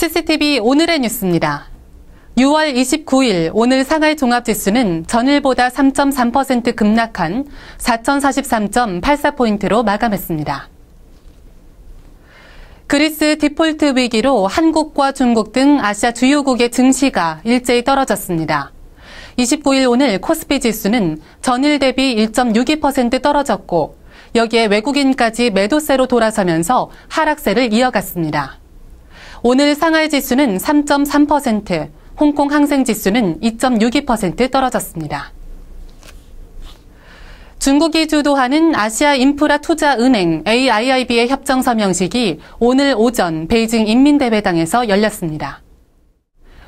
CCTV 오늘의 뉴스입니다. 6월 29일 오늘 상하이 종합지수는 전일보다 3.3% 급락한 4,043.84포인트로 마감했습니다. 그리스 디폴트 위기로 한국과 중국 등 아시아 주요국의 증시가 일제히 떨어졌습니다. 29일 오늘 코스피 지수는 전일 대비 1.62% 떨어졌고 여기에 외국인까지 매도세로 돌아서면서 하락세를 이어갔습니다. 오늘 상하이 지수는 3.3%, 홍콩 항생 지수는 2.62% 떨어졌습니다. 중국이 주도하는 아시아 인프라 투자 은행 AIIB의 협정 서명식이 오늘 오전 베이징 인민대회당에서 열렸습니다.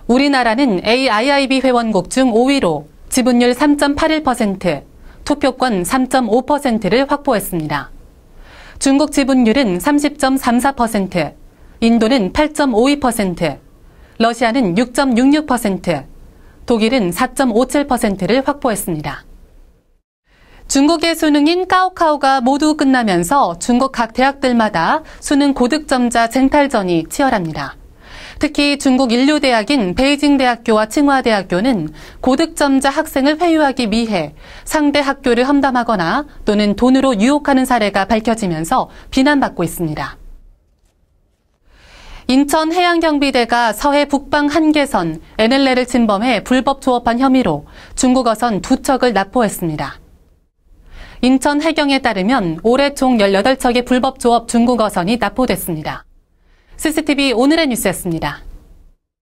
우리나라는 AIIB 회원국 중 5위로 지분율 3.81%, 투표권 3.5%를 확보했습니다. 중국 지분율은 30.34%, 인도는 8.52%, 러시아는 6.66%, 독일은 4.57%를 확보했습니다. 중국의 수능인 까오카오가 모두 끝나면서 중국 각 대학들마다 수능 고득점자 쟁탈전이 치열합니다. 특히 중국 인류대학인 베이징대학교와 칭화대학교는 고득점자 학생을 회유하기 위해 상대 학교를 험담하거나 또는 돈으로 유혹하는 사례가 밝혀지면서 비난받고 있습니다. 인천해양경비대가 서해 북방 한계선 NLL을 침범해 불법 조업한 혐의로 중국어선 두 척을 납포했습니다. 인천 해경에 따르면 올해 총 18척의 불법 조업 중국어선이 납포됐습니다. CCTV 오늘의 뉴스였습니다.